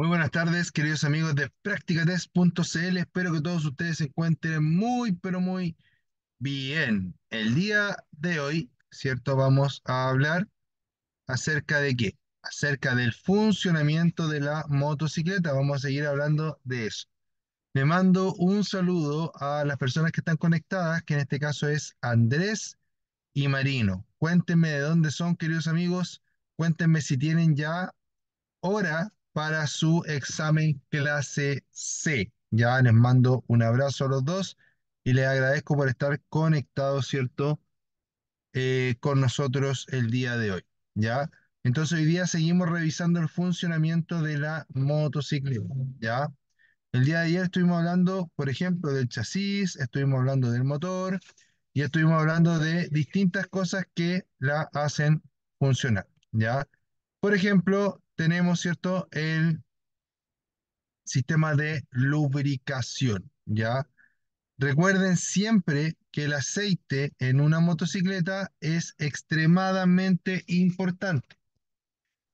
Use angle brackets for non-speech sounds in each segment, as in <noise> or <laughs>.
Muy buenas tardes, queridos amigos de Practicates.cl. Espero que todos ustedes se encuentren muy, pero muy bien. El día de hoy, ¿cierto? Vamos a hablar acerca de qué? Acerca del funcionamiento de la motocicleta. Vamos a seguir hablando de eso. Le mando un saludo a las personas que están conectadas, que en este caso es Andrés y Marino. Cuéntenme de dónde son, queridos amigos. Cuéntenme si tienen ya hora para su examen clase C. Ya les mando un abrazo a los dos y les agradezco por estar conectados, ¿cierto? Eh, con nosotros el día de hoy, ¿ya? Entonces hoy día seguimos revisando el funcionamiento de la motocicleta, ¿ya? El día de ayer estuvimos hablando, por ejemplo, del chasis, estuvimos hablando del motor y estuvimos hablando de distintas cosas que la hacen funcionar, ¿ya? Por ejemplo, tenemos, ¿cierto? El sistema de lubricación, ¿ya? Recuerden siempre que el aceite en una motocicleta es extremadamente importante.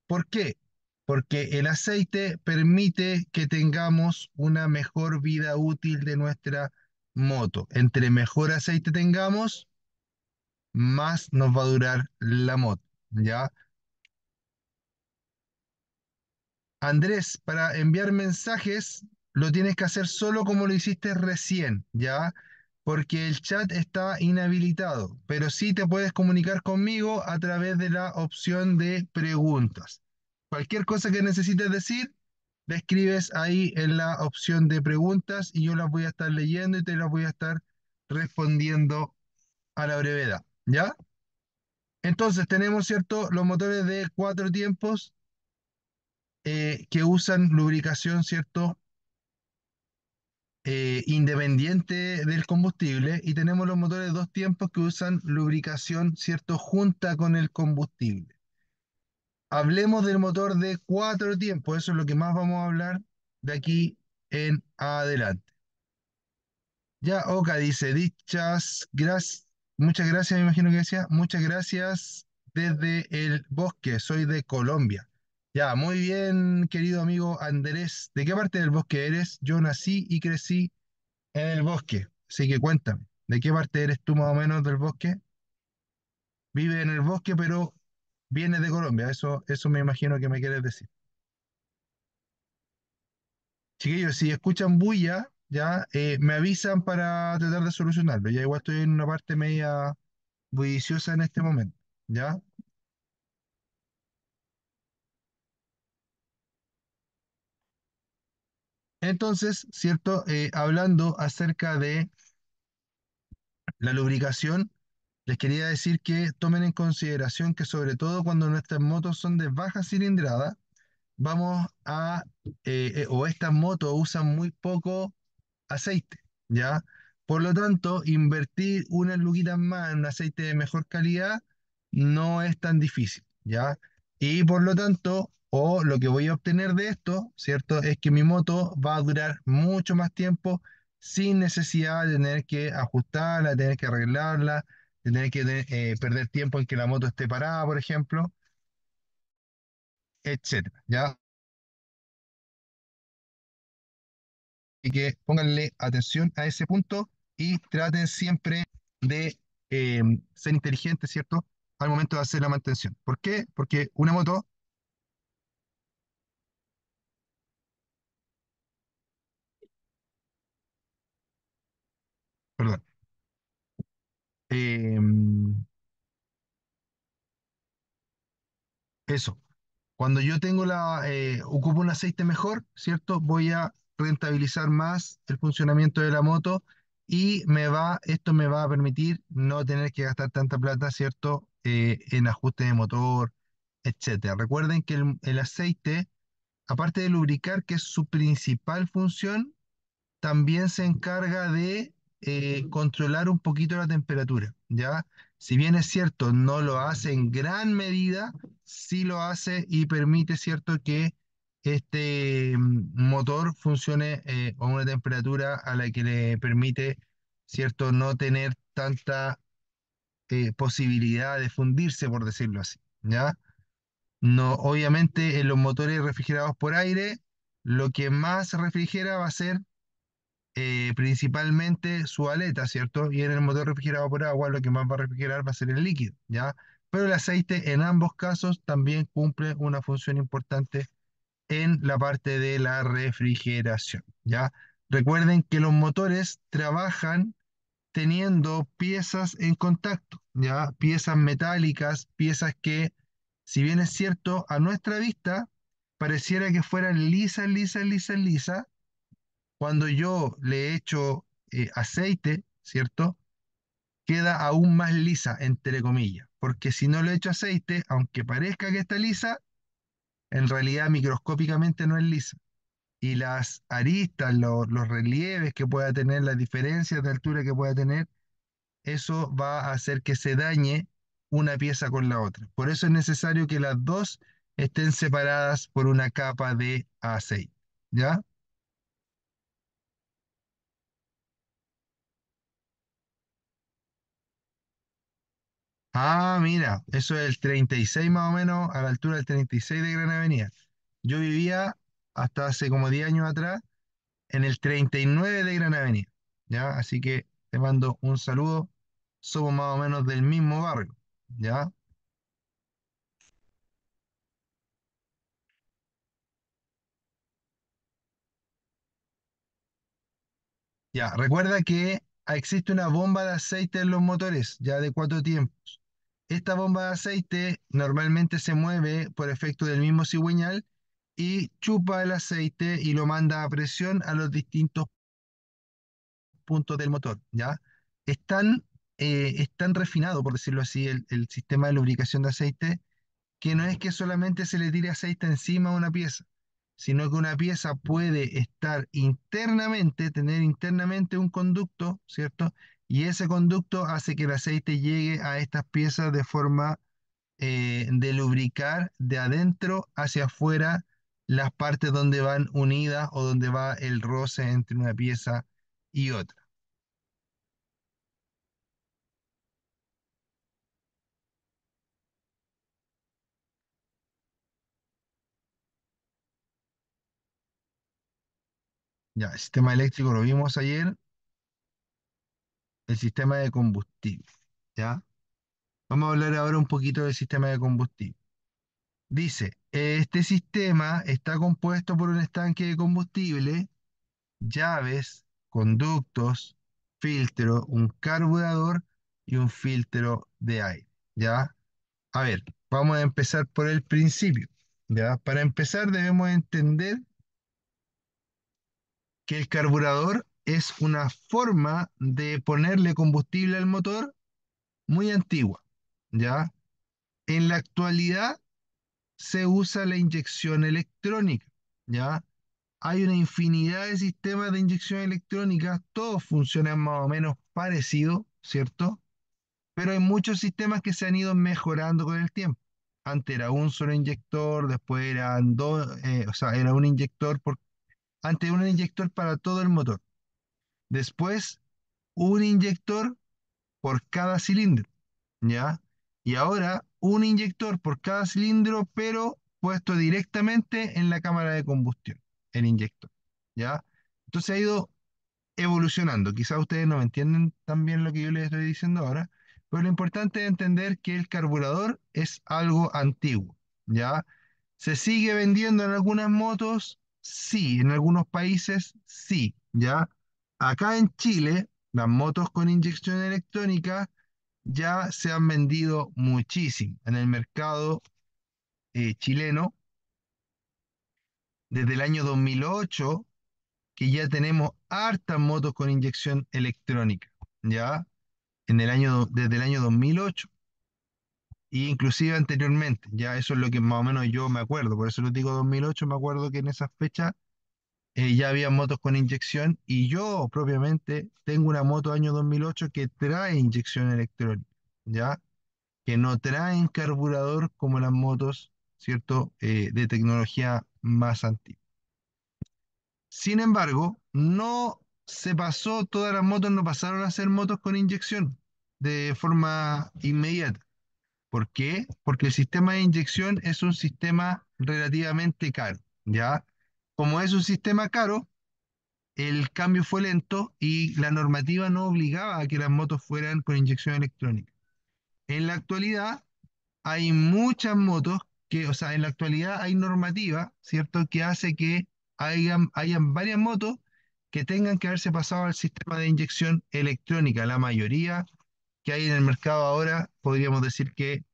¿Por qué? Porque el aceite permite que tengamos una mejor vida útil de nuestra moto. Entre mejor aceite tengamos, más nos va a durar la moto, ¿ya? Andrés, para enviar mensajes lo tienes que hacer solo como lo hiciste recién, ¿ya? Porque el chat está inhabilitado, pero sí te puedes comunicar conmigo a través de la opción de preguntas. Cualquier cosa que necesites decir, la escribes ahí en la opción de preguntas y yo las voy a estar leyendo y te las voy a estar respondiendo a la brevedad, ¿ya? Entonces tenemos, ¿cierto? Los motores de cuatro tiempos, eh, que usan lubricación, ¿cierto? Eh, independiente del combustible y tenemos los motores de dos tiempos que usan lubricación, ¿cierto? Junta con el combustible. Hablemos del motor de cuatro tiempos, eso es lo que más vamos a hablar de aquí en adelante. Ya, Oka dice, dichas gracias, muchas gracias, me imagino que decía, muchas gracias desde el bosque, soy de Colombia. Ya, muy bien, querido amigo Andrés. ¿De qué parte del bosque eres? Yo nací y crecí en el bosque. Así que cuéntame, ¿de qué parte eres tú más o menos del bosque? Vive en el bosque, pero vienes de Colombia. Eso, eso me imagino que me quieres decir. Chiquillos, si escuchan bulla, ya eh, me avisan para tratar de solucionarlo. Ya igual estoy en una parte media bulliciosa en este momento. ¿Ya? Entonces, ¿cierto? Eh, hablando acerca de la lubricación, les quería decir que tomen en consideración que sobre todo cuando nuestras motos son de baja cilindrada, vamos a, eh, eh, o estas motos usan muy poco aceite, ¿ya? Por lo tanto, invertir unas luquitas más en un aceite de mejor calidad no es tan difícil, ¿ya? Y por lo tanto, o lo que voy a obtener de esto, ¿cierto? Es que mi moto va a durar mucho más tiempo sin necesidad de tener que ajustarla, tener que arreglarla, tener que eh, perder tiempo en que la moto esté parada, por ejemplo, etcétera, ¿ya? Así que pónganle atención a ese punto y traten siempre de em, ser inteligentes, ¿cierto? Al momento de hacer la mantención. ¿Por qué? Porque una moto Perdón. Em, eso. Cuando yo tengo la, eh, ocupo un aceite mejor, ¿cierto? Voy a rentabilizar más el funcionamiento de la moto y me va, esto me va a permitir no tener que gastar tanta plata, ¿cierto? Eh, en ajuste de motor, etcétera. Recuerden que el aceite, aparte de lubricar, que es su principal función, también se encarga de eh, controlar un poquito la temperatura, ¿ya? Si bien es cierto, no lo hace en gran medida, sí lo hace y permite, ¿cierto?, que este mm, motor funcione eh, a una temperatura a la que le permite, ¿cierto?, no tener tanta eh, posibilidad de fundirse, por decirlo así, ¿ya? No, obviamente en los motores refrigerados por aire, lo que más refrigera va a ser eh, principalmente su aleta, ¿cierto? Y en el motor refrigerado por agua lo que más va a refrigerar va a ser el líquido, ¿ya? Pero el aceite en ambos casos también cumple una función importante en la parte de la refrigeración, ¿ya? Recuerden que los motores trabajan teniendo piezas en contacto, ¿ya? Piezas metálicas, piezas que, si bien es cierto, a nuestra vista pareciera que fueran lisas, lisas, lisas, lisas, cuando yo le echo eh, aceite, ¿cierto? Queda aún más lisa, entre comillas, porque si no le echo aceite, aunque parezca que está lisa, en realidad microscópicamente no es lisa. Y las aristas, los relieves que pueda tener, las diferencias de altura que pueda tener, eso va a hacer que se dañe una pieza con la otra. Por eso es necesario que las dos estén separadas por una capa de aceite. ¿Ya? Ah, mira, eso es el 36 más o menos, a la altura del 36 de Gran Avenida. Yo vivía hasta hace como 10 años atrás en el 39 de Gran Avenida, ¿ya? Así que te mando un saludo, somos más o menos del mismo barrio, ¿ya? Ya, recuerda que existe una bomba de aceite en los motores, ya de cuatro tiempos. Esta bomba de aceite normalmente se mueve por efecto del mismo cigüeñal y chupa el aceite y lo manda a presión a los distintos puntos del motor, ¿ya? Eh, es tan, refinado, por decirlo así, el, el, sistema de lubricación de aceite, que no es que solamente se le tire aceite encima a una pieza, sino que una pieza puede estar internamente, tener internamente un conducto, ¿cierto? y ese conducto hace que el aceite llegue a estas piezas de forma eh, de lubricar de adentro hacia afuera las partes donde van unidas o donde va el roce entre una pieza y otra. Ya, el sistema eléctrico lo vimos ayer el sistema de combustible, ¿ya? Vamos a hablar ahora un poquito del sistema de combustible. Dice, este sistema está compuesto por un estanque de combustible, llaves, conductos, filtro, un carburador y un filtro de aire, ¿ya? A ver, vamos a empezar por el principio, Para empezar debemos entender que el carburador es una forma de ponerle combustible al motor muy antigua, ¿ya? En la actualidad se usa la inyección electrónica, ¿ya? Hay una infinidad de sistemas de inyección electrónica, todos funcionan más o menos parecido, ¿cierto? Pero hay muchos sistemas que se han ido mejorando con el tiempo. Antes era un solo inyector, después eran dos, eh, o sea, era un inyector por, antes era un inyector para todo el motor. Después, un inyector por cada cilindro, ¿ya? Y ahora, un inyector por cada cilindro, pero puesto directamente en la cámara de combustión, el inyector, ¿ya? Entonces ha ido evolucionando. Quizás ustedes no me entienden tan bien lo que yo les estoy diciendo ahora, pero lo importante es entender que el carburador es algo antiguo, ¿ya? ¿Se sigue vendiendo en algunas motos? Sí, en algunos países sí, ¿ya? Acá en Chile, las motos con inyección electrónica ya se han vendido muchísimo en el mercado eh, chileno. Desde el año 2008, que ya tenemos hartas motos con inyección electrónica, ¿ya? En el año, desde el año 2008 e inclusive anteriormente, ya eso es lo que más o menos yo me acuerdo, por eso lo digo 2008, me acuerdo que en esa fecha eh, ya había motos con inyección y yo propiamente tengo una moto año 2008 que trae inyección electrónica, ¿ya? Que no trae carburador como las motos, ¿cierto? Eh, de tecnología más antigua. Sin embargo, no se pasó, todas las motos no pasaron a ser motos con inyección de forma inmediata. ¿Por qué? Porque el sistema de inyección es un sistema relativamente caro, ¿ya? Como es un sistema caro, el cambio fue lento y la normativa no obligaba a que las motos fueran con inyección electrónica. En la actualidad hay muchas motos que, o sea, en la actualidad hay normativa, ¿cierto?, que hace que hayan, hayan varias motos que tengan que haberse pasado al sistema de inyección electrónica. La mayoría que hay en el mercado ahora, podríamos decir que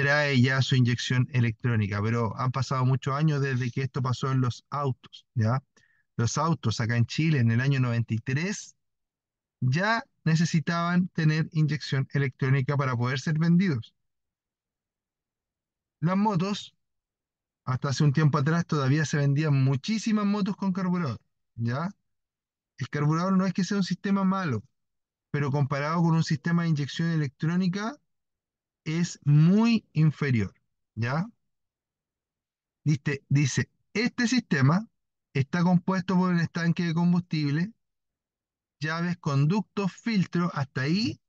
trae ya su inyección electrónica, pero han pasado muchos años desde que esto pasó en los autos, ¿ya? Los autos acá en Chile en el año 93 ya necesitaban tener inyección electrónica para poder ser vendidos. Las motos, hasta hace un tiempo atrás todavía se vendían muchísimas motos con carburador, ¿ya? El carburador no es que sea un sistema malo, pero comparado con un sistema de inyección electrónica, es muy inferior, ¿ya? Dice, dice, este sistema está compuesto por un estanque de combustible, llaves, conductos, filtros, hasta ahí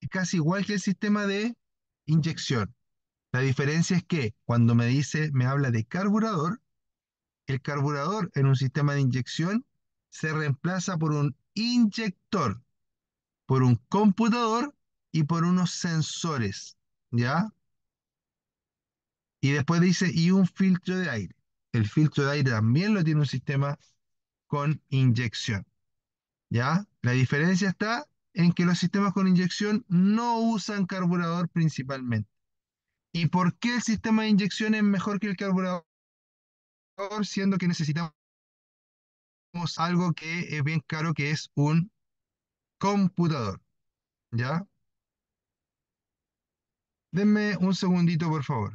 es casi igual que el sistema de inyección. La diferencia es que cuando me dice, me habla de carburador, el carburador en un sistema de inyección se reemplaza por un inyector, por un computador y por unos sensores, ¿ya? Y después dice, y un filtro de aire. El filtro de aire también lo tiene un sistema con inyección, ¿ya? La diferencia está en que los sistemas con inyección no usan carburador principalmente. ¿Y por qué el sistema de inyección es mejor que el carburador? Siendo que necesitamos algo que es bien caro, que es un computador. ¿Ya? Denme un segundito, por favor.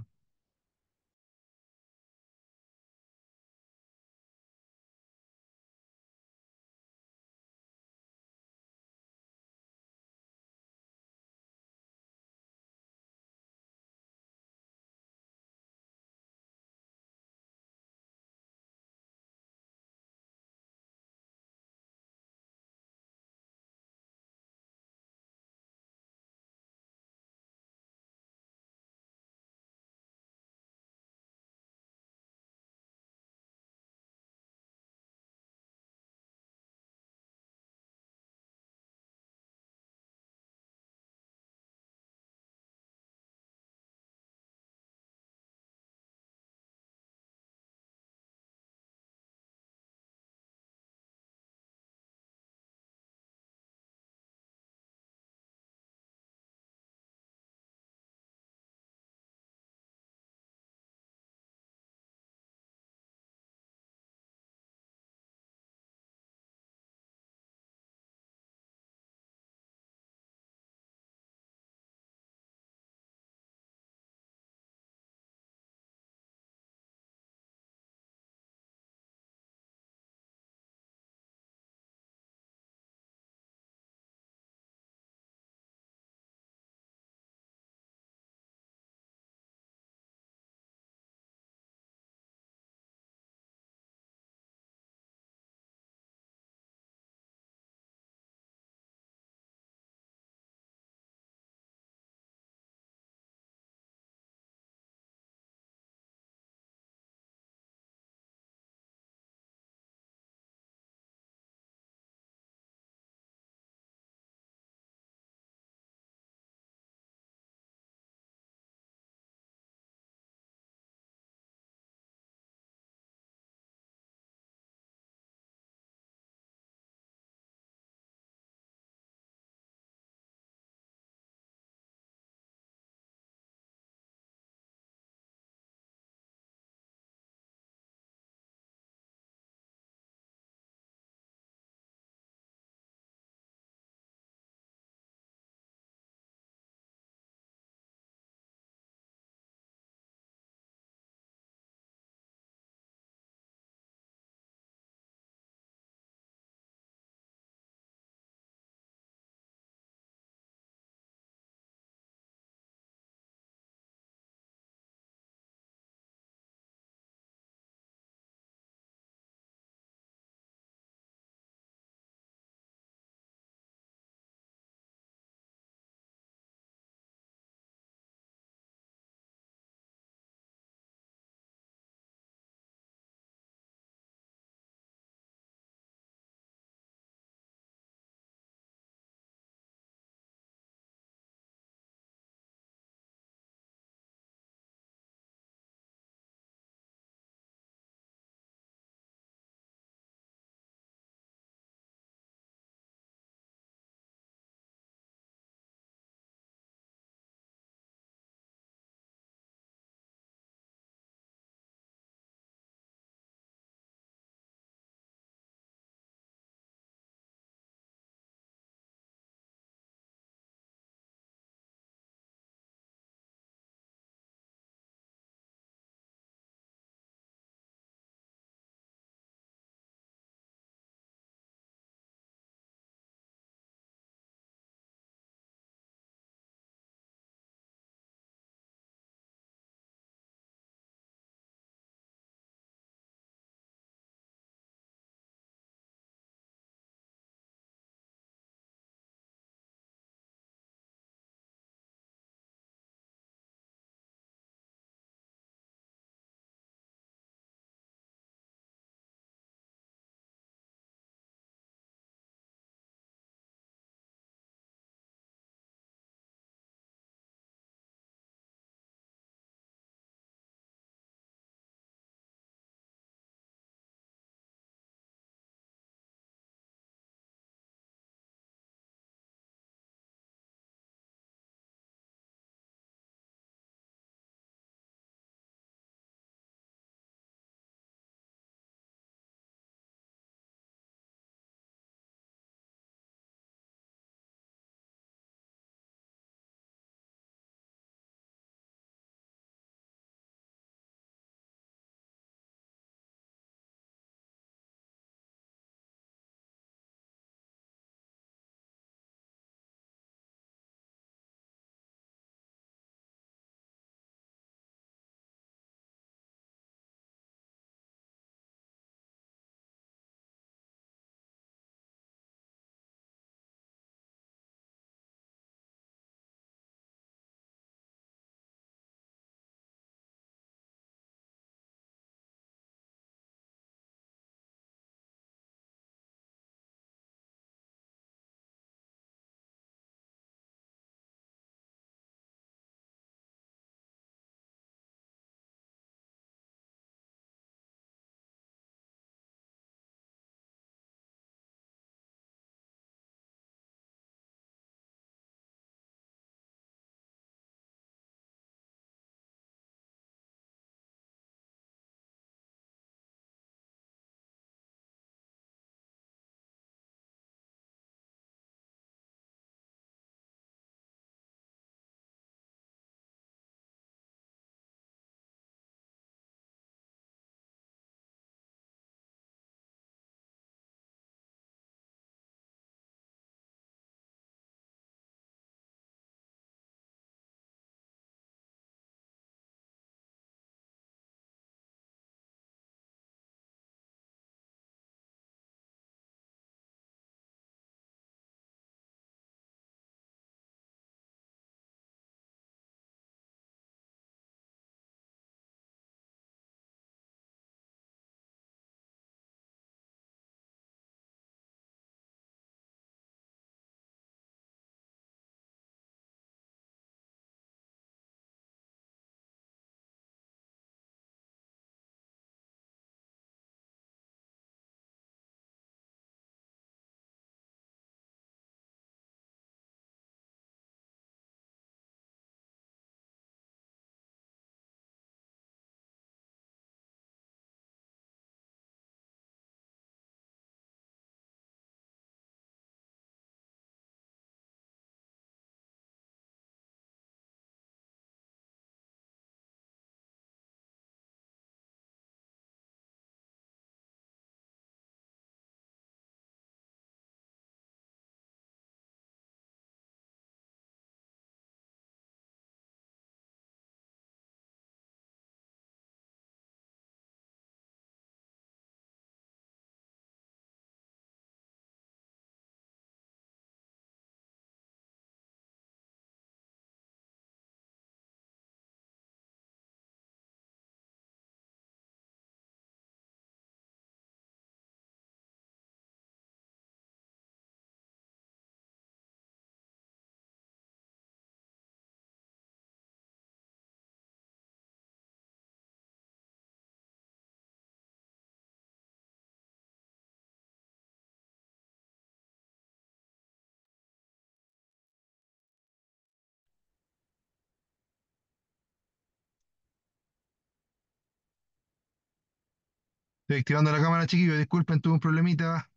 Estoy activando la cámara, chiquillos. Disculpen, tuve un problemita.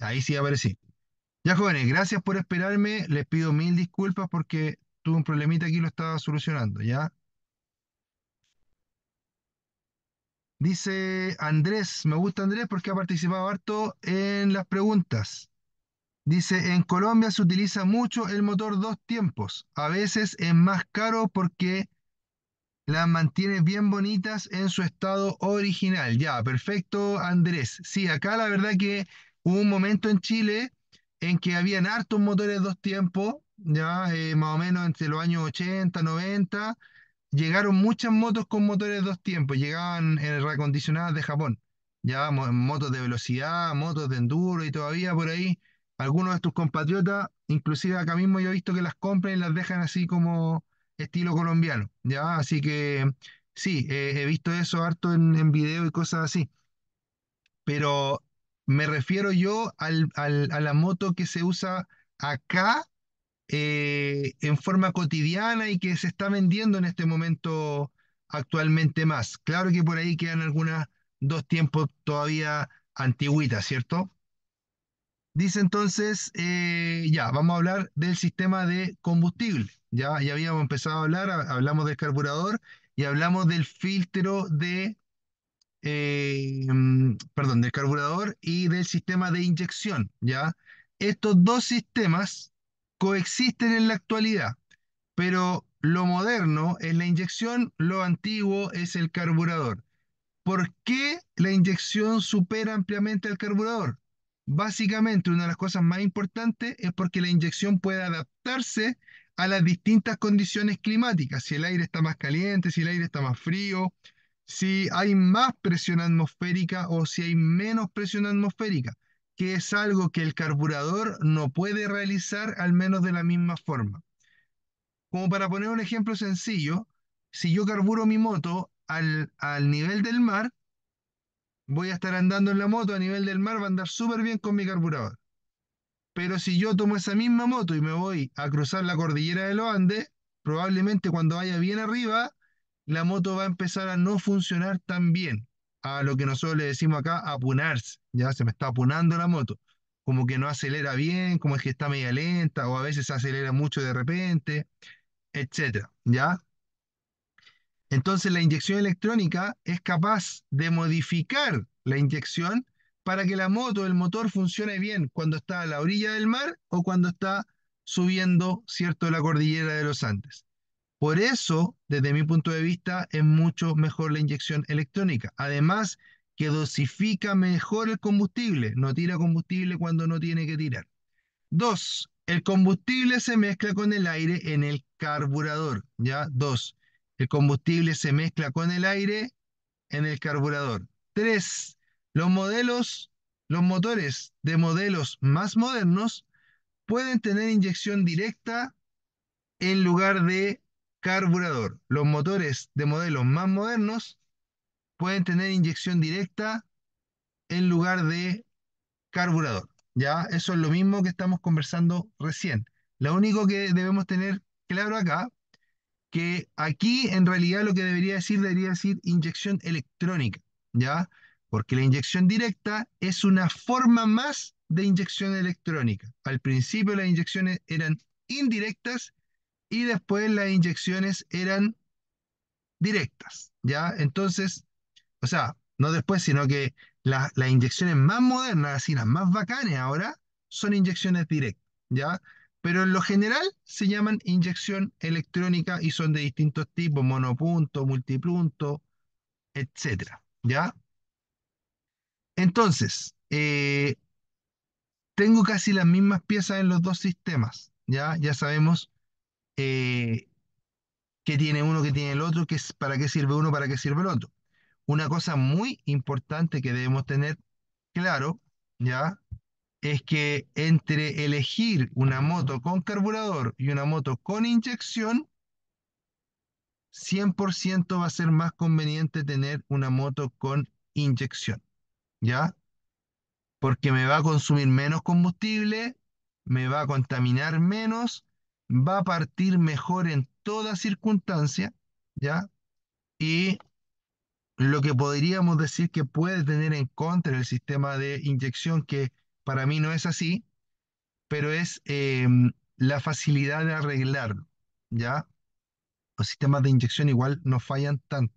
Ahí sí aparecí. Ya, jóvenes, gracias por esperarme. Les pido mil disculpas porque tuve un problemita aquí y lo estaba solucionando, ¿ya? Dice Andrés, me gusta Andrés porque ha participado harto en las preguntas. Dice, en Colombia se utiliza mucho el motor dos tiempos. A veces es más caro porque las mantiene bien bonitas en su estado original. Ya, perfecto, Andrés. Sí, acá la verdad que hubo un momento en Chile en que habían hartos motores dos tiempos, ya eh, más o menos entre los años 80, 90, llegaron muchas motos con motores dos tiempos, llegaban en eh, reacondicionadas de Japón, ya motos de velocidad, motos de enduro y todavía por ahí algunos de tus compatriotas, inclusive acá mismo yo he visto que las compran y las dejan así como estilo colombiano, ¿ya? Así que sí, eh, he visto eso harto en, en video y cosas así, pero me refiero yo al, a la moto que se usa acá eh, en forma cotidiana y que se está vendiendo en este momento actualmente más. Claro que por ahí quedan algunas dos tiempos todavía antiguitas, ¿cierto? Dice entonces, eh, ya, vamos a hablar del sistema de combustible. Ya, habíamos empezado a hablar, hablamos del carburador y hablamos del filtro de, eh, mm, perdón, del carburador y del sistema de inyección, ¿ya? Estos dos sistemas coexisten en la actualidad, pero lo moderno es la inyección, lo antiguo es el carburador. ¿Por qué la inyección supera ampliamente al carburador? Básicamente, una de las cosas más importantes es porque la inyección puede adaptarse a las distintas condiciones climáticas, si el aire está más caliente, si el aire está más frío, si hay más presión atmosférica o si hay menos presión atmosférica, que es algo que el carburador no puede realizar al menos de la misma forma. Como para poner un ejemplo sencillo, si yo carburo mi moto al, al nivel del mar, voy a estar andando en la moto a nivel del mar, va a andar súper bien con mi carburador. Pero si yo tomo esa misma moto y me voy a cruzar la cordillera de los Andes, probablemente cuando vaya bien arriba, la moto va a empezar a no funcionar tan bien. A lo que nosotros le decimos acá, apunarse. Ya se me está apunando la moto. Como que no acelera bien, como es que está media lenta, o a veces acelera mucho de repente, etc. ¿Ya? Entonces la inyección electrónica es capaz de modificar la inyección para que la moto, el motor funcione bien cuando está a la orilla del mar o cuando está subiendo, ¿cierto?, la cordillera de los Andes. Por eso, desde mi punto de vista, es mucho mejor la inyección electrónica. Además, que dosifica mejor el combustible, no tira combustible cuando no tiene que tirar. Dos, el combustible se mezcla con el aire en el carburador, ¿ya? Dos, el combustible se mezcla con el aire en el carburador. Tres, los modelos, los motores de modelos más modernos pueden tener inyección directa en lugar de carburador. Los motores de modelos más modernos pueden tener inyección directa en lugar de carburador. ¿ya? Eso es lo mismo que estamos conversando recién. Lo único que debemos tener claro acá, que aquí en realidad lo que debería decir, debería decir inyección electrónica, ¿ya? Porque la inyección directa es una forma más de inyección electrónica. Al principio las inyecciones eran indirectas y después las inyecciones eran directas, ¿ya? Entonces, o sea, no después, sino que las inyecciones más modernas, así las más bacanes ahora, son inyecciones directas, ¿ya? Pero en lo general se llaman inyección electrónica y son de distintos tipos, monopunto, multipunto, etcétera, ¿ya? Entonces, eh, tengo casi las mismas piezas en los dos sistemas. Ya, ya sabemos eh, qué tiene uno, qué tiene el otro, qué para qué sirve uno, para qué sirve el otro. Una cosa muy importante que debemos tener claro, ¿ya? Es que entre elegir una moto con carburador y una moto con inyección, 100% va a ser más conveniente tener una moto con inyección. ¿ya? Porque me va a consumir menos combustible, me va a contaminar menos, va a partir mejor en toda circunstancia, ¿ya? Y lo que podríamos decir que puede tener en contra el sistema de inyección, que para mí no es así, pero es eh, la facilidad de arreglarlo, ¿ya? Los sistemas de inyección igual no fallan tanto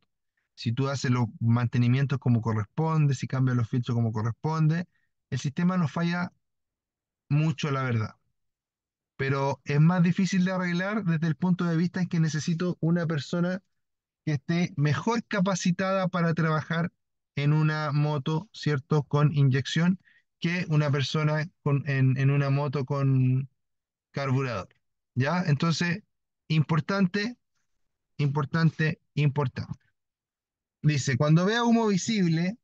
si tú haces los mantenimientos como corresponde, si cambias los filtros como corresponde, el sistema no falla mucho, la verdad. Pero es más difícil de arreglar desde el punto de vista en que necesito una persona que esté mejor capacitada para trabajar en una moto, ¿cierto?, con inyección que una persona en, en una moto con carburador. ¿Ya? Entonces, importante, importante, importante. Dice, cuando vea humo visible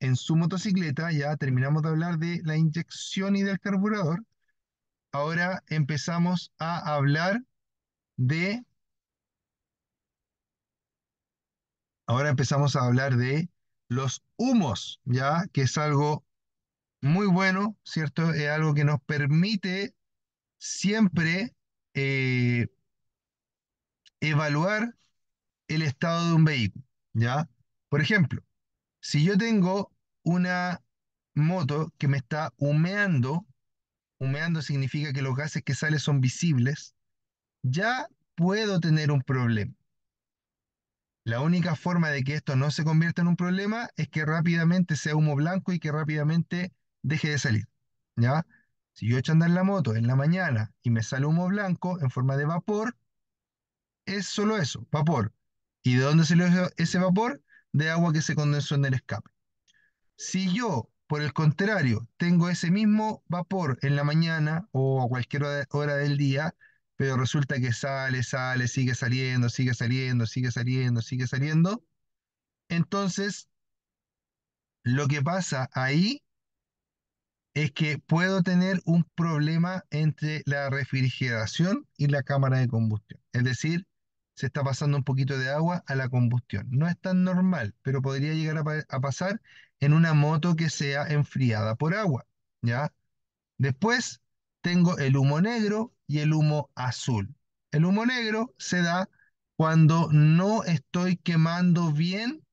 en su motocicleta, ya terminamos de hablar de la inyección y del carburador, ahora empezamos a hablar de... Ahora empezamos a hablar de los humos, ya que es algo muy bueno, ¿cierto? Es algo que nos permite siempre eh, evaluar el estado de un vehículo. ¿ya? Por ejemplo, si yo tengo una moto que me está humeando, humeando significa que los gases que sale son visibles, ya puedo tener un problema. La única forma de que esto no se convierta en un problema es que rápidamente sea humo blanco y que rápidamente deje de salir, ¿ya? Si yo echo a andar la moto en la mañana y me sale humo blanco en forma de vapor, es solo eso, vapor. ¿Y de dónde dio ese vapor? De agua que se condensó en el escape. Si yo, por el contrario, tengo ese mismo vapor en la mañana o a cualquier hora del día, pero resulta que sale, sale, sigue saliendo, sigue saliendo, sigue saliendo, sigue saliendo, entonces lo que pasa ahí es que puedo tener un problema entre la refrigeración y la cámara de combustión. Es decir, se está pasando un poquito de agua a la combustión. No es tan normal, pero podría llegar a, pasar en una moto que sea enfriada por agua, ¿ya? Después tengo el humo negro y el humo azul. El humo negro se da cuando no estoy quemando bien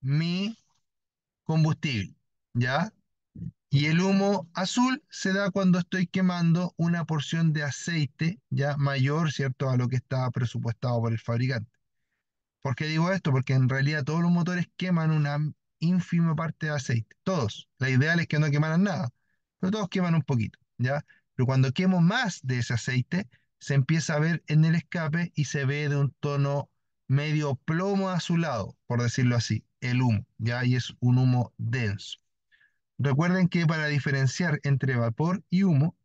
mi combustible, ¿ya? Y el humo azul se da cuando estoy quemando una porción de aceite ya mayor, ¿cierto?, a lo que estaba presupuestado por el fabricante. ¿Por qué digo esto? Porque en realidad todos los motores queman una ínfima parte de aceite. Todos. La ideal es que no quemaran nada, pero todos queman un poquito, ¿ya? Pero cuando quemo más de ese aceite, se empieza a ver en el escape y se ve de un tono medio plomo azulado, por decirlo así, el humo, ¿ya? Y es un humo denso. Recuerden que para diferenciar entre vapor y humo,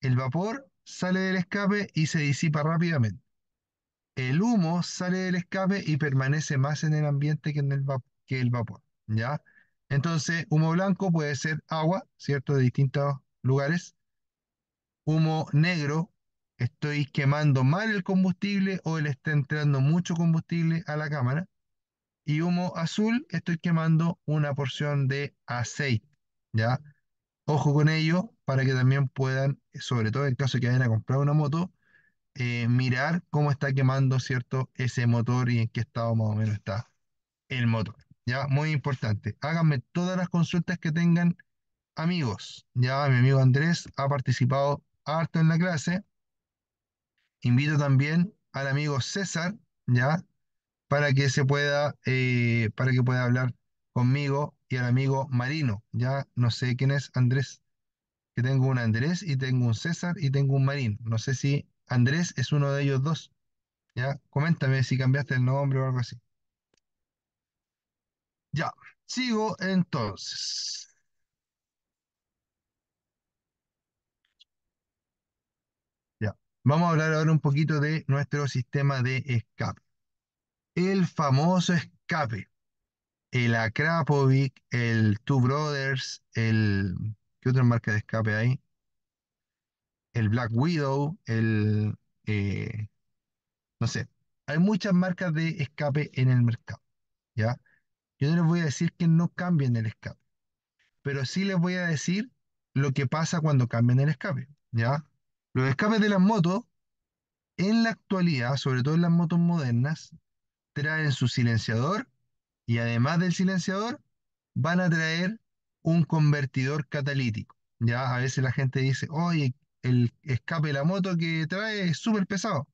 el vapor sale del escape y se disipa rápidamente. El humo sale del escape y permanece más en el ambiente que, el, vapor, el vapor, ¿ya? Entonces, humo blanco puede ser agua, ¿cierto? De distintos lugares. Humo negro, estoy quemando mal el combustible o le está entrando mucho combustible a la cámara y humo azul, estoy quemando una porción de aceite, ¿ya? Ojo con ello para que también puedan, sobre todo en caso de que vayan a comprar una moto, eh, mirar cómo está quemando, ¿cierto? Ese motor y en qué estado más o menos está el motor, ¿ya? Muy importante. Háganme todas las consultas que tengan amigos, ¿ya? Mi amigo Andrés ha participado harto en la clase. Invito también al amigo César, ¿ya? para que se pueda, eh, para que pueda hablar conmigo y al amigo Marino. Ya no sé quién es Andrés, que tengo un Andrés y tengo un César y tengo un Marín. No sé si Andrés es uno de ellos dos. Ya, coméntame si cambiaste el nombre o algo así. Ya, sigo entonces. Ya, vamos a hablar ahora un poquito de nuestro sistema de escape el famoso escape, el Akrapovic, el Two Brothers, el... ¿Qué otra marca de escape hay? El Black Widow, el... Eh, no sé, hay muchas marcas de escape en el mercado, ¿ya? Yo no les voy a decir que no cambien el escape, pero sí les voy a decir lo que pasa cuando cambian el escape, ¿ya? Los escapes de las motos, en la actualidad, sobre todo en las motos modernas, traen su silenciador y además del silenciador van a traer un convertidor catalítico. Ya a veces la gente dice, oye, el escape de la moto que trae es súper pesado.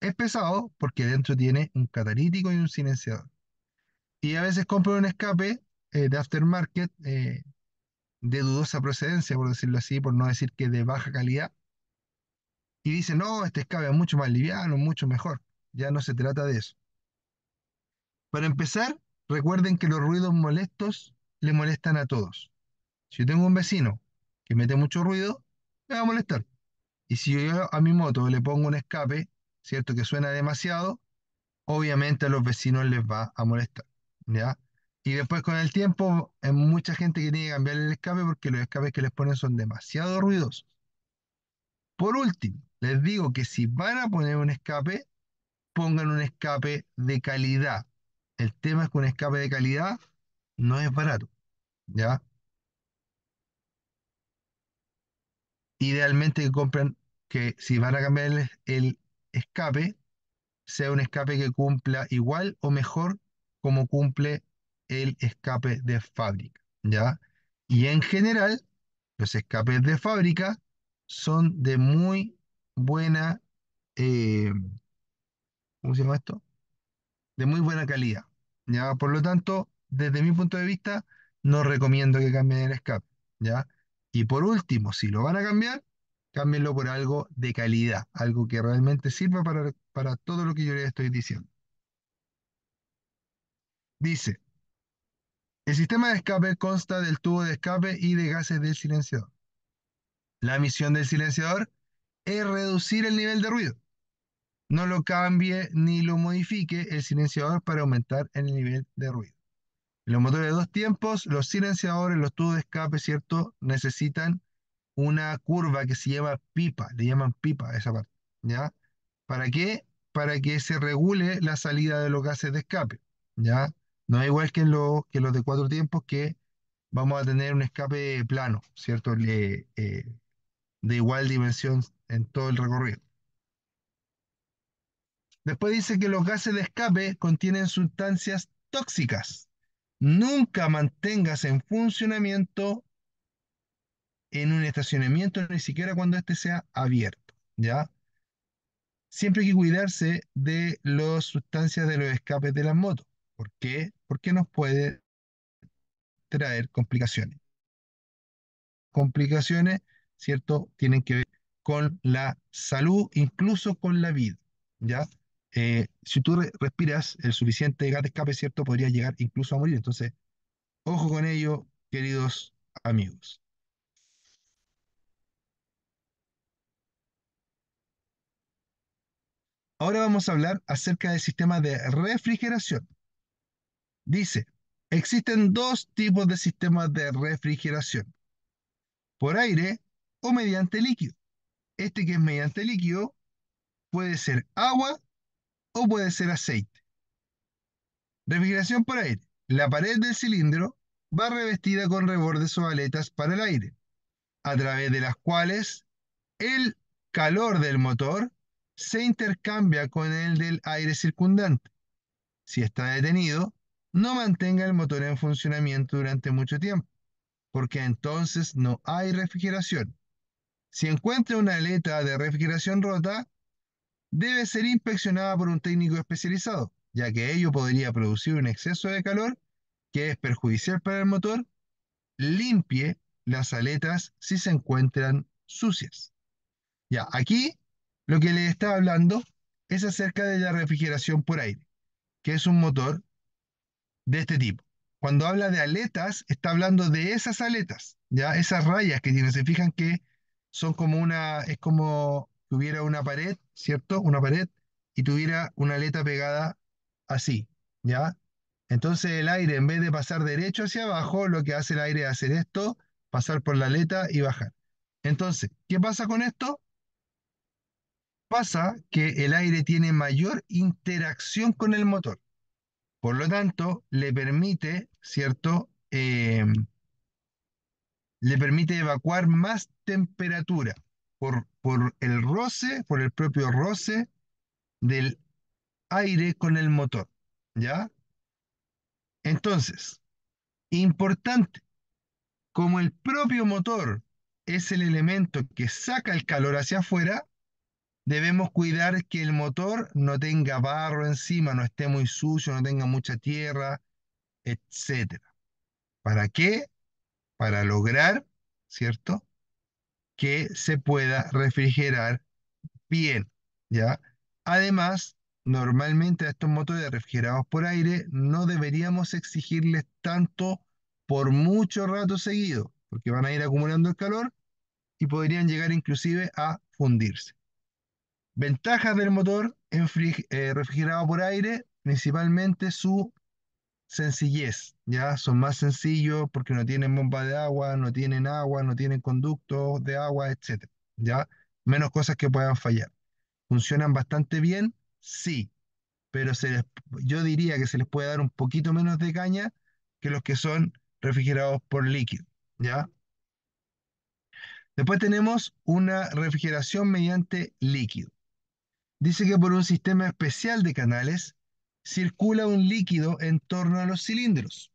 Es pesado porque dentro tiene un catalítico y un silenciador. Y a veces compran un escape eh, de aftermarket eh, de dudosa procedencia, por decirlo así, por no decir que de baja calidad. Y dicen, no, este escape es mucho más liviano, mucho mejor. Ya no se trata de eso. Para empezar, recuerden que los ruidos molestos le molestan a todos. Si yo tengo un vecino que mete mucho ruido, me va a molestar. Y si yo a mi moto le pongo un escape, ¿cierto? Que suena demasiado, obviamente a los vecinos les va a molestar, Y después con el tiempo hay mucha gente que tiene que cambiar el escape porque los escapes que les ponen son demasiado ruidosos. Por último, les digo que si van a poner un escape, pongan un escape de calidad, el tema es que un escape de calidad no es barato, ¿ya? Idealmente que compren, que si van a cambiar el, escape, sea un escape que cumpla igual o mejor como cumple el escape de fábrica, ¿ya? Y en general, los escapes de fábrica son de muy buena, eh, ¿cómo se llama esto? de muy buena calidad. ¿ya? Por lo tanto, desde mi punto de vista, no recomiendo que cambien el escape. ¿ya? Y por último, si lo van a cambiar, cámbienlo por algo de calidad, algo que realmente sirva para, para todo lo que yo les estoy diciendo. Dice, el sistema de escape consta del tubo de escape y de gases del silenciador. La misión del silenciador es reducir el nivel de ruido. No lo cambie ni lo modifique el silenciador para aumentar el nivel de ruido. los motores de dos tiempos, los silenciadores, los tubos de escape, ¿cierto? Necesitan una curva que se llama pipa, le llaman pipa a esa parte, ¿ya? ¿Para qué? Para que se regule la salida de los gases de escape, ¿ya? No es igual que, en que los de cuatro tiempos que vamos a tener un escape plano, ¿cierto? Eh, de igual dimensión en todo el recorrido. Después dice que los gases de escape contienen sustancias tóxicas. Nunca mantengas en funcionamiento en un estacionamiento, ni siquiera cuando éste sea abierto, ¿ya? Siempre hay que cuidarse de las sustancias de los escapes de las motos. ¿Por qué? Porque nos puede traer complicaciones. Complicaciones, ¿cierto? Tienen que ver con la salud, incluso con la vida, ¿ya? Eh, si tú respiras el suficiente gas de escape, ¿cierto? Podría llegar incluso a morir. Entonces, ojo con ello, queridos amigos. Ahora vamos a hablar acerca del sistema de refrigeración. Dice, existen dos tipos de sistemas de refrigeración. Por aire o mediante líquido. Este que es mediante líquido puede ser agua o puede ser aceite. Refrigeración por aire. La pared del cilindro va revestida con rebordes o aletas para el aire, a través de las cuales el calor del motor se intercambia con el del aire circundante. Si está detenido, no mantenga el motor en funcionamiento durante mucho tiempo, porque entonces no hay refrigeración. Si encuentra una aleta de refrigeración rota, debe ser inspeccionada por un técnico especializado, ya que ello podría producir un exceso de calor que es perjudicial para el motor. Limpie las aletas si se encuentran sucias. Ya, aquí lo que le está hablando es acerca de la refrigeración por aire, que es un motor de este tipo. Cuando habla de aletas, está hablando de esas aletas, ya esas rayas que tienen. Se fijan que son como una, es como tuviera una pared, ¿cierto? Una pared y tuviera una aleta pegada así, ¿ya? Entonces el aire, en vez de pasar derecho hacia abajo, lo que hace el aire es hacer esto, pasar por la aleta y bajar. Entonces, ¿qué pasa con esto? Pasa que el aire tiene mayor interacción con el motor. Por lo tanto, le permite, ¿cierto? Eh, le permite evacuar más temperatura por, el roce, por el propio roce del aire con el motor. ¿Ya? Entonces, importante, como el propio motor es el elemento que saca el calor hacia afuera, debemos cuidar que el motor no tenga barro encima, no esté muy sucio, no tenga mucha tierra, etc. ¿Para qué? Para lograr, ¿cierto? que se pueda refrigerar bien, ¿ya? Además, normalmente a estos motores refrigerados por aire no deberíamos exigirles tanto por mucho rato seguido, porque van a ir acumulando el calor y podrían llegar inclusive a fundirse. Ventajas del motor eh, refrigerado por aire, principalmente su sencillez, ¿ya? Son más sencillos porque no tienen bomba de agua, no tienen agua, no tienen conductos de agua, etcétera, ¿ya? Menos cosas que puedan fallar. ¿Funcionan bastante bien? Sí, pero se yo diría que se les puede dar un poquito menos de caña que los que son refrigerados por líquido, ¿ya? Después tenemos una refrigeración mediante líquido. Dice que por un sistema especial de canales circula un líquido en torno a los cilindros.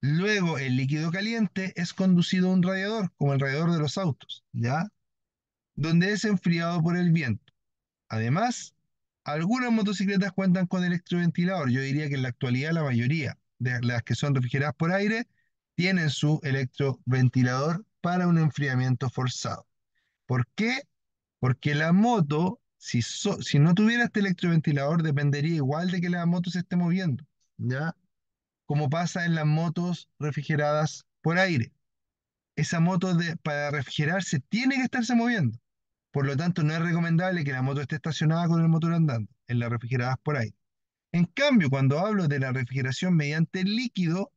Luego el líquido caliente es conducido a un radiador, como el radiador de los autos, ¿ya? Donde es enfriado por el viento. Además, algunas motocicletas cuentan con electroventilador. Yo diría que en la actualidad la mayoría de las que son refrigeradas por aire tienen su electroventilador para un enfriamiento forzado. ¿Por qué? Porque la moto si, no tuviera este electroventilador, dependería igual de que la moto se esté moviendo, ¿ya? Como pasa en las motos refrigeradas por aire. Esa moto para refrigerarse tiene que estarse moviendo. Por lo tanto, no es recomendable que la moto esté estacionada con el motor andando en las refrigeradas por aire. En cambio, cuando hablo de la refrigeración mediante líquido,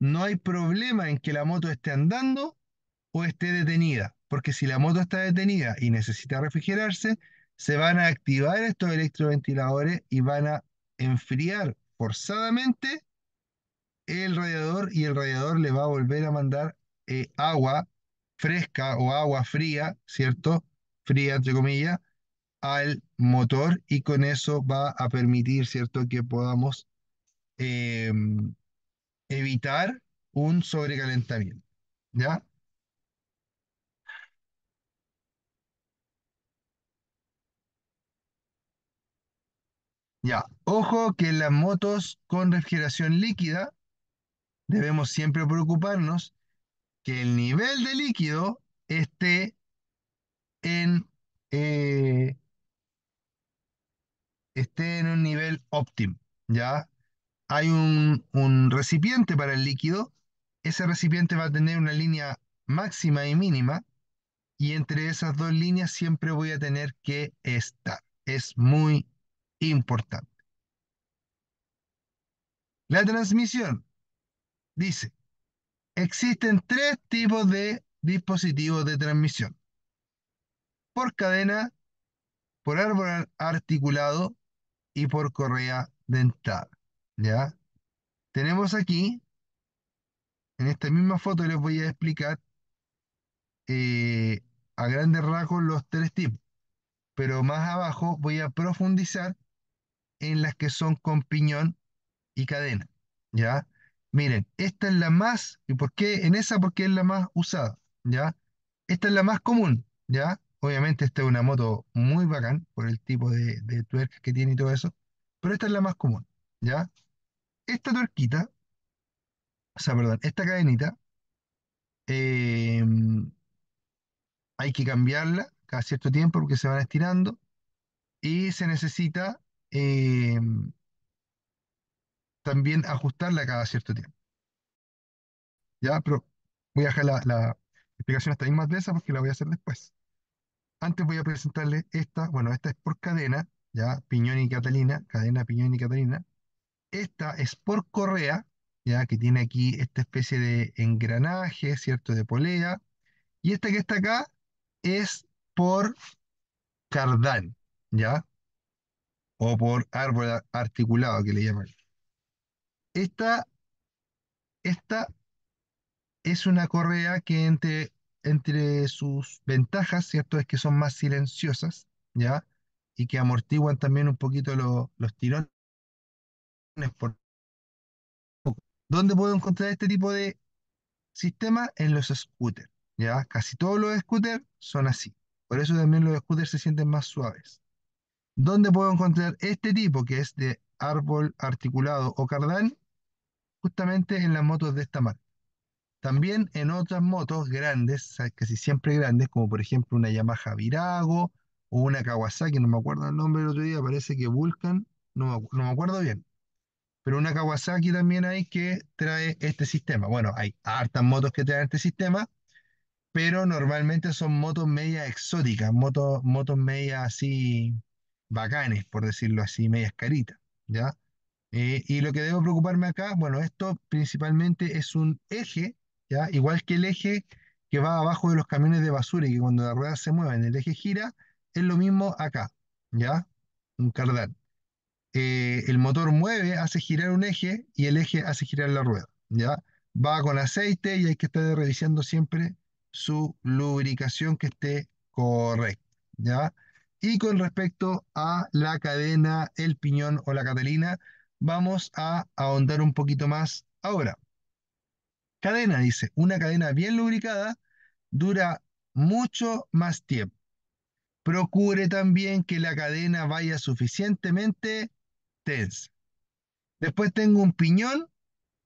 no hay problema en que la moto esté andando o esté detenida porque si la moto está detenida y necesita refrigerarse, se van a activar estos electroventiladores y van a enfriar forzadamente el radiador y el radiador le va a volver a mandar eh, agua fresca o agua fría, ¿cierto? Fría, entre comillas, al motor y con eso va a permitir, ¿cierto?, que podamos em, evitar un sobrecalentamiento, ¿ya? Ya, ojo que las motos con refrigeración líquida debemos siempre preocuparnos que el nivel de líquido esté en, eh, esté en un nivel óptimo. ¿ya? Hay un, un recipiente para el líquido, ese recipiente va a tener una línea máxima y mínima, y entre esas dos líneas siempre voy a tener que estar. Es muy importante. La transmisión dice, existen tres tipos de dispositivos de transmisión. Por cadena, por árbol articulado y por correa dentada. ¿Ya? Tenemos aquí, en esta misma foto les voy a explicar eh, a grandes rasgos los tres tipos. Pero más abajo voy a profundizar en las que son con piñón y cadena, ¿ya? Miren, esta es la más, ¿y por qué? En esa porque es la más usada, ¿ya? Esta es la más común, ¿ya? Obviamente esta es una moto muy bacán por el tipo de, de tuercas que tiene y todo eso, pero esta es la más común, ¿ya? Esta tuerquita, o sea, perdón, esta cadenita, em, hay que cambiarla cada cierto tiempo porque se van estirando y se necesita eh, también ajustarla cada cierto tiempo. Ya, pero voy a dejar la, explicación hasta ahí más de porque la voy a hacer después. Antes voy a presentarles esta, bueno, esta es por cadena, ya, piñón y catalina, cadena, piñón y catalina. Esta es por correa, ya, que tiene aquí esta especie de engranaje, ¿cierto?, de polea. Y esta que está acá es por cardán, ¿ya? o por árbol articulado que le llaman. Esta, esta es una correa que entre, entre sus ventajas, ¿cierto? Es que son más silenciosas, ¿ya? Y que amortiguan también un poquito los tirones. Por... ¿Dónde puedo encontrar este tipo de sistema? En los scooters, ¿ya? Casi todos los scooters son así. Por eso también los scooters se sienten más suaves. ¿Dónde puedo encontrar este tipo que es de árbol articulado o cardán? Justamente en las motos de esta marca. También en otras motos grandes, casi siempre grandes, como por ejemplo una Yamaha Virago o una Kawasaki, no me acuerdo el nombre del otro día, parece que Vulcan, no me, acuerdo bien. Pero una Kawasaki también hay que trae este sistema. Bueno, hay hartas motos que traen este sistema, pero normalmente son motos media exóticas, motos, motos media así bacanes, por decirlo así, medias caritas, ¿ya? Eh, y lo que debo preocuparme acá, bueno, esto principalmente es un eje, ¿ya? Igual que el eje que va abajo de los camiones de basura y que cuando las ruedas se mueven, el eje gira, es lo mismo acá, ¿ya? Un cardán. Eh, el motor mueve, hace girar un eje y el eje hace girar la rueda, ¿ya? Va con aceite y hay que estar revisando siempre su lubricación que esté correcta, ¿ya? Y con respecto a la cadena El Piñón o la Catalina, vamos a ahondar un poquito más ahora. Cadena, dice, una cadena bien lubricada dura mucho más tiempo. Procure también que la cadena vaya suficientemente tensa. Después tengo un piñón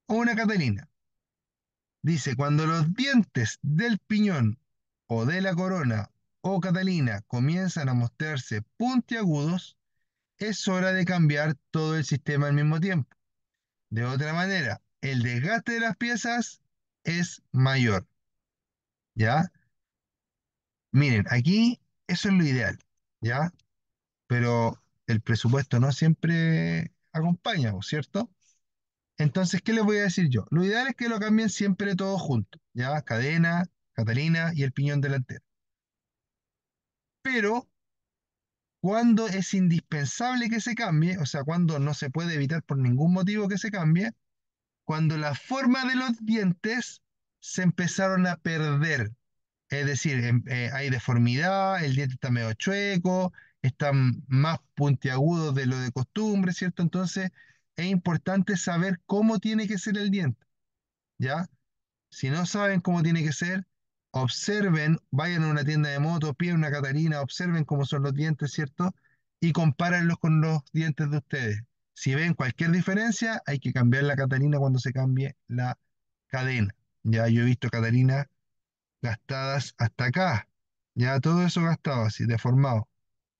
o una catalina. Dice, cuando los dientes del piñón o de la corona o oh, Catalina comienzan a mostrarse puntiagudos, es hora de cambiar todo el sistema al mismo tiempo. De otra manera, el desgaste de las piezas es mayor. ¿Ya? Miren, aquí eso es lo ideal, ¿ya? Pero el presupuesto no siempre acompaña, ¿cierto? Entonces, ¿qué les voy a decir yo? Lo ideal es que lo cambien siempre todo juntos, ¿ya? Cadena, Catalina y el piñón delantero pero cuando es indispensable que se cambie, o sea, cuando no se puede evitar por ningún motivo que se cambie, cuando la forma de los dientes se empezaron a perder. Es decir, em, eh, hay deformidad, el diente está medio chueco, están más puntiagudos de lo de costumbre, ¿cierto? Entonces es importante saber cómo tiene que ser el diente, ¿ya? Si no saben cómo tiene que ser, observen, vayan a una tienda de moto piden una Catarina, observen cómo son los dientes, ¿cierto? Y compárenlos con los dientes de ustedes. Si ven cualquier diferencia, hay que cambiar la Catarina cuando se cambie la cadena. Ya yo he visto catarina gastadas hasta acá, ya todo eso gastado así, deformado,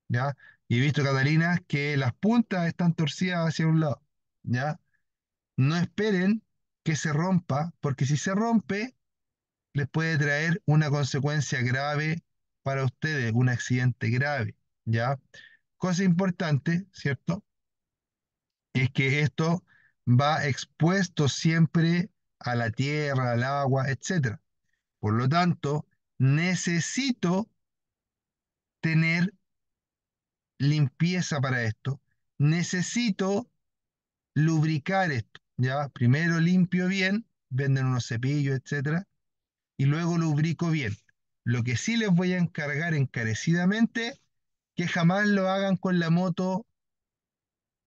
ya. Y he visto catarina que las puntas están torcidas hacia un lado, ya. No esperen que se rompa, porque si se rompe, les puede traer una consecuencia grave para ustedes, un accidente grave, ¿ya? Cosa importante, ¿cierto? Es que esto va expuesto siempre a la tierra, al agua, etc. Por lo tanto, necesito tener limpieza para esto. Necesito lubricar esto, ¿ya? Primero limpio bien, venden unos cepillos, etcétera, y luego lubrico bien. Lo que sí les voy a encargar encarecidamente, que jamás lo hagan con la moto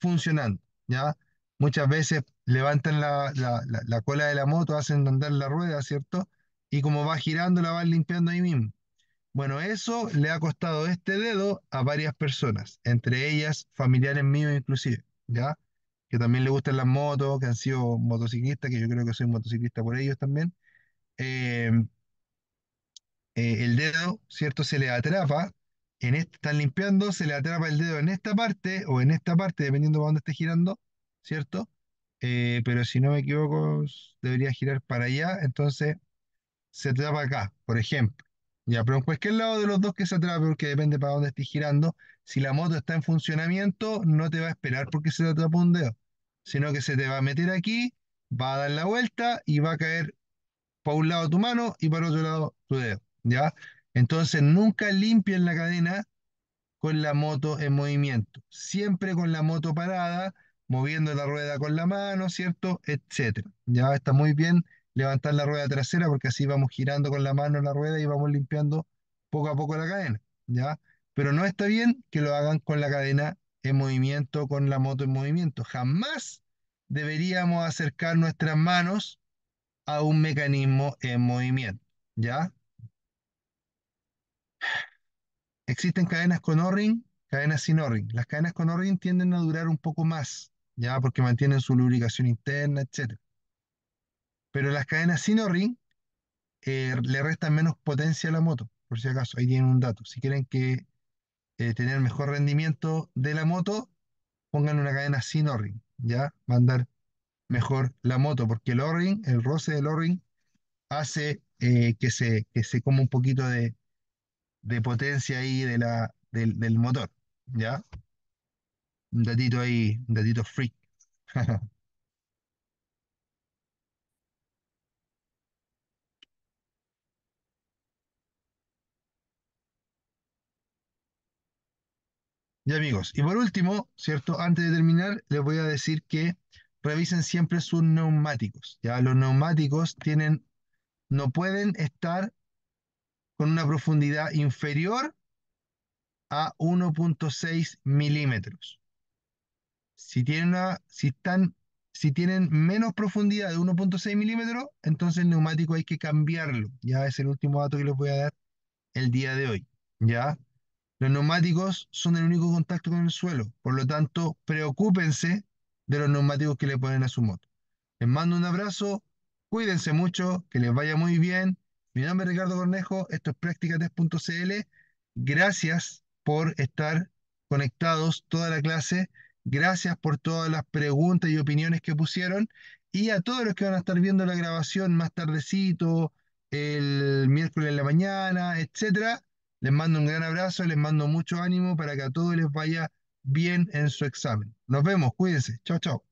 funcionando, ¿ya? Muchas veces levantan la, la, cola de la moto, hacen andar la rueda, ¿cierto? Y como va girando, la va limpiando ahí mismo. Bueno, eso le ha costado este dedo a varias personas, entre ellas familiares míos inclusive, ¿ya? Que también le gustan las motos, que han sido motociclistas, que yo creo que soy motociclista por ellos también. Eh, eh, el dedo, ¿cierto? Se le atrapa, en están limpiando, se le atrapa el dedo en esta parte o en esta parte, dependiendo de dónde esté girando, ¿cierto? Eh, pero si no me equivoco, debería girar para allá, entonces se atrapa acá, por ejemplo. Ya, pero en cualquier lado de los dos que se atrape, porque depende para dónde esté girando, si la moto está en funcionamiento, no te va a esperar porque se te atrapa un dedo, sino que se te va a meter aquí, va a dar la vuelta y va a caer para un lado tu mano y para otro lado tu dedo, ¿ya? Entonces nunca limpien la cadena con la moto en movimiento, siempre con la moto parada, moviendo la rueda con la mano, ¿cierto? Etcétera. Ya está muy bien levantar la rueda trasera porque así vamos girando con la mano la rueda y vamos limpiando poco a poco la cadena, ¿ya? Pero no está bien que lo hagan con la cadena en movimiento, con la moto en movimiento. Jamás deberíamos acercar nuestras manos un mecanismo en movimiento, ¿ya? Existen cadenas con O-ring, cadenas sin O-ring. Las cadenas con O-ring tienden a durar un poco más, ¿ya? Porque mantienen su lubricación interna, etc. Pero las cadenas sin O-ring eh, le restan menos potencia a la moto, por si acaso, ahí tienen un dato. Si quieren que eh, tener mejor rendimiento de la moto, pongan una cadena sin O-ring, ¿ya? Mandar mejor la moto, porque el o el roce del o hace eh, que, se, que se coma un poquito de, potencia ahí de la, del, motor, ¿ya? Un datito ahí, un datito freak. <laughs> Y amigos, y por último, ¿cierto? Antes de terminar, les voy a decir que revisen siempre sus neumáticos. Ya los neumáticos tienen, no pueden estar con una profundidad inferior a 1.6 milímetros. Si, tienen una, si, están, si tienen menos profundidad de 1.6 milímetros, entonces el neumático hay que cambiarlo. Ya es el último dato que les voy a dar el día de hoy. Ya los neumáticos son el único contacto con el suelo, por lo tanto, preocúpense de los neumáticos que le ponen a su moto. Les mando un abrazo, cuídense mucho, que les vaya muy bien. Mi nombre es Ricardo Cornejo, esto es Práctica Gracias por estar conectados toda la clase. Gracias por todas las preguntas y opiniones que pusieron. Y a todos los que van a estar viendo la grabación más tardecito, el miércoles en la mañana, etcétera. Les mando un gran abrazo, les mando mucho ánimo para que a todos les vaya bien en su examen. Nos vemos, cuídense. Chao, chao.